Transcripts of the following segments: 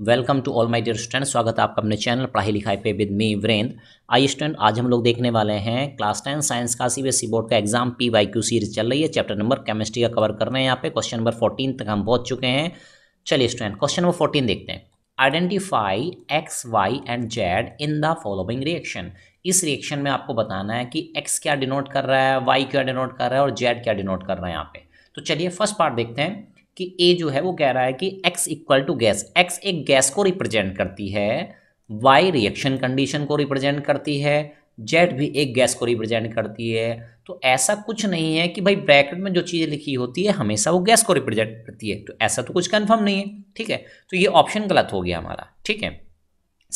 welcome to all my dear student स्वागत है आपका अपने चैनल पढ़ाई लिखाई पे with me Virendra I student आज हम लोग देखने वाले हैं क्लास टेन साइंस का सीबीएसई बोर्ड का exam P Y Q series चल रही है चैप्टर नंबर केमिस्ट्री का कवर कर रहे हैं यहाँ पे क्वेश्चन नंबर फोर्टीन तक हम पहुँच चुके हैं चलिए स्टूडेंट क्वेश्चन नंबर फोर्टीन देखते हैं identify X Y and Z in the following reaction इस रिएक्शन में आपको बताना है कि एक्स क्या डिनोट कर रहा है वाई क्या डिनोट कर रहा है और जेड क्या डिनोट कर रहा है यहाँ पे तो चलिए फर्स्ट पार्ट देखते हैं कि ए जो है वो कह रहा है कि X equal to gas X एक गैस को रिप्रेजेंट करती है वाई रिएक्शन कंडीशन को रिप्रेजेंट करती है जेड भी एक गैस को रिप्रेजेंट करती है तो ऐसा कुछ नहीं है कि भाई ब्रैकेट में जो चीज़ें लिखी होती है हमेशा वो गैस को रिप्रेजेंट करती है तो ऐसा तो कुछ कन्फर्म नहीं है ठीक है तो ये ऑप्शन गलत हो गया हमारा ठीक है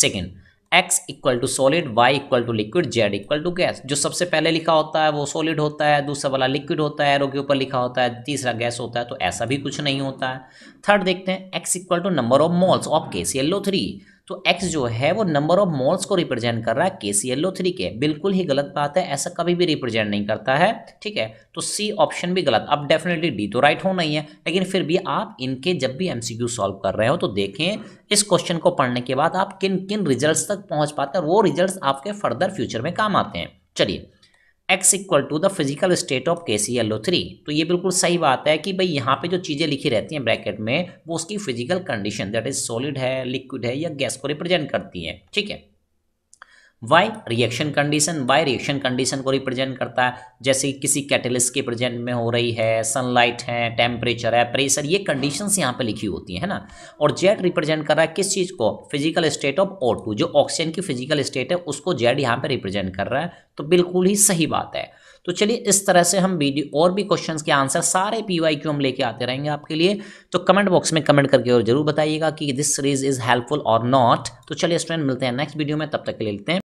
second X equal to solid Y equal to liquid Z equal to gas जो सबसे पहले लिखा होता है वो सॉलिड होता है दूसरा वाला लिक्विड होता है एरो के ऊपर लिखा होता है तीसरा गैस होता है तो ऐसा भी कुछ नहीं होता है थर्ड देखते हैं X equal to number of moles of केस येल्लो थ्री तो एक्स जो है वो नंबर ऑफ मोल्स को रिप्रेजेंट कर रहा है के सी एल ओ थ्री के बिल्कुल ही गलत बात है ऐसा कभी भी रिप्रेजेंट नहीं करता है ठीक है तो सी ऑप्शन भी गलत अब डेफिनेटली डी तो राइट हो नहीं है लेकिन फिर भी आप इनके जब भी एम सी क्यू सॉल्व कर रहे हो तो देखें इस क्वेश्चन को पढ़ने के बाद आप किन किन रिजल्ट तक पहुँच पाते हैं वो रिजल्ट आपके फर्दर फ्यूचर में काम आते हैं चलिए X equal to the physical state of K C L O three तो ये बिल्कुल सही बात है कि भाई यहाँ पे जो चीज़ें लिखी रहती हैं ब्रैकेट में वो उसकी physical condition that is solid है लिक्विड है या गैस को रिप्रेजेंट करती हैं ठीक है Y reaction condition Y reaction condition को रिप्रेजेंट करता है जैसे किसी कैटलिस्ट के प्रेजेंट में हो रही है सनलाइट है टेम्परेचर है प्रेशर ये कंडीशंस यहाँ पे लिखी होती है ना और जेड रिप्रेजेंट कर रहा है किस चीज़ को physical state of O two जो ऑक्सीजन की फिजिकल स्टेट है उसको जेड यहाँ पे रिप्रेजेंट कर रहा है तो बिल्कुल ही सही बात है तो चलिए इस तरह से हम वीडियो और भी क्वेश्चंस के आंसर सारे पी वाई क्यू हम लेके आते रहेंगे आपके लिए तो कमेंट बॉक्स में कमेंट करके और जरूर बताइएगा कि दिस सीरीज इज़ हेल्पफुल और नॉट तो चलिए स्टूडेंट मिलते हैं नेक्स्ट वीडियो में तब तक के लिए लेते हैं